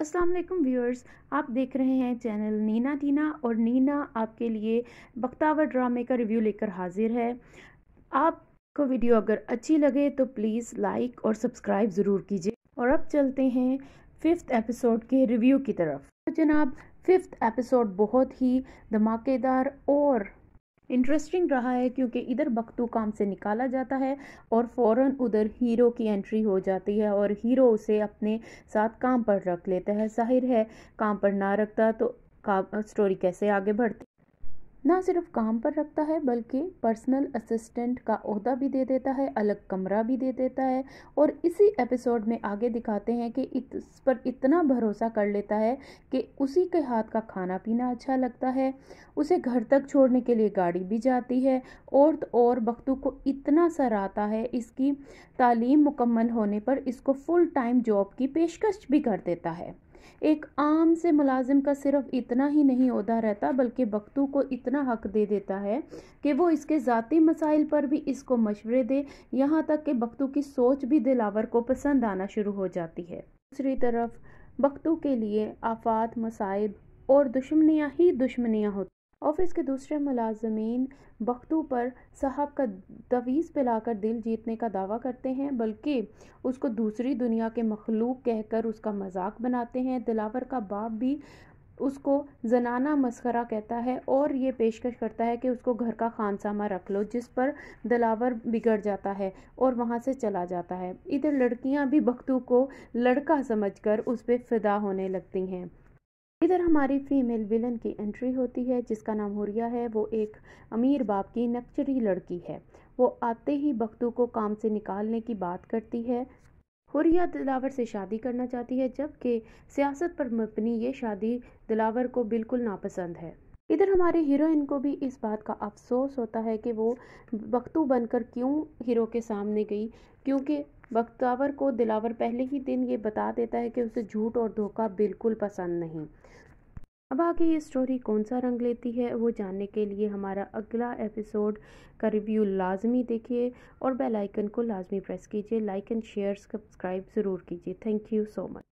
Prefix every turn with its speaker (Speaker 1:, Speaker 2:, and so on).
Speaker 1: अस्सलाम वालेकुम व्यूअर्स आप देख रहे हैं चैनल नीना टीना और नीना आपके लिए बख्तावर ड्रामे का रिव्यू लेकर हाजिर है आपको वीडियो अगर अच्छी लगे तो प्लीज़ लाइक और सब्सक्राइब ज़रूर कीजिए और अब चलते हैं फिफ्थ एपिसोड के रिव्यू की तरफ तो जनाब फिफ्थ एपिसोड बहुत ही धमाकेदार और इंटरेस्टिंग रहा है क्योंकि इधर बख्तू काम से निकाला जाता है और फ़ौर उधर हीरो की एंट्री हो जाती है और हीरो उसे अपने साथ काम पर रख लेता है जाहिर है काम पर ना रखता तो का स्टोरी कैसे आगे बढ़ती ना सिर्फ काम पर रखता है बल्कि पर्सनल असिस्टेंट का अहदा भी दे देता है अलग कमरा भी दे देता है और इसी एपिसोड में आगे दिखाते हैं कि इस पर इतना भरोसा कर लेता है कि उसी के हाथ का खाना पीना अच्छा लगता है उसे घर तक छोड़ने के लिए गाड़ी भी जाती है और तो और बख्तू को इतना सराहता है इसकी तालीम मुकम्मल होने पर इसको फुल टाइम जॉब की पेशकश भी कर देता है एक आम से मुलाजिम का सिर्फ इतना ही नहीं उहदा रहता बल्कि बख्तू को इतना हक दे देता है कि वो इसके ज़ाती मसाइल पर भी इसको मशवरे दे यहाँ तक कि बख्तू की सोच भी दिलावर को पसंद आना शुरू हो जाती है दूसरी तरफ बख्तू के लिए आफात मसाइब और दुश्मनियाँ ही दुश्मनियाँ होती ऑफिस के दूसरे मुलाजमीन बख्तू पर साहब का तवीज़ पिलाकर दिल जीतने का दावा करते हैं बल्कि उसको दूसरी दुनिया के मखलूक कहकर उसका मजाक बनाते हैं दिलावर का बाप भी उसको जनाना मस्करा कहता है और ये पेशकश करता है कि उसको घर का खानसामा रख लो जिस पर दिलावर बिगड़ जाता है और वहाँ से चला जाता है इधर लड़कियाँ भी बख्तू को लड़का समझकर उस पर फिदा होने लगती हैं इधर हमारी फीमेल विलन की एंट्री होती है जिसका नाम हुरिया है वो एक अमीर बाप की नक्चरी लड़की है वो आते ही बख्तू को काम से निकालने की बात करती है हुरिया दिलावर से शादी करना चाहती है जबकि सियासत पर मबनी ये शादी दिलावर को बिल्कुल नापसंद है इधर हमारे हीरोइन को भी इस बात का अफसोस होता है कि वो बख्तू बनकर क्यों हीरो के सामने गई क्योंकि बख्तावर को दिलावर पहले ही दिन ये बता देता है कि उसे झूठ और धोखा बिल्कुल पसंद नहीं अब आगे ये स्टोरी कौन सा रंग लेती है वो जानने के लिए हमारा अगला एपिसोड का रिव्यू लाजमी देखिए और बेल आइकन को लाजमी प्रेस कीजिए लाइक एंड शेयर सब्सक्राइब ज़रूर कीजिए थैंक यू सो मच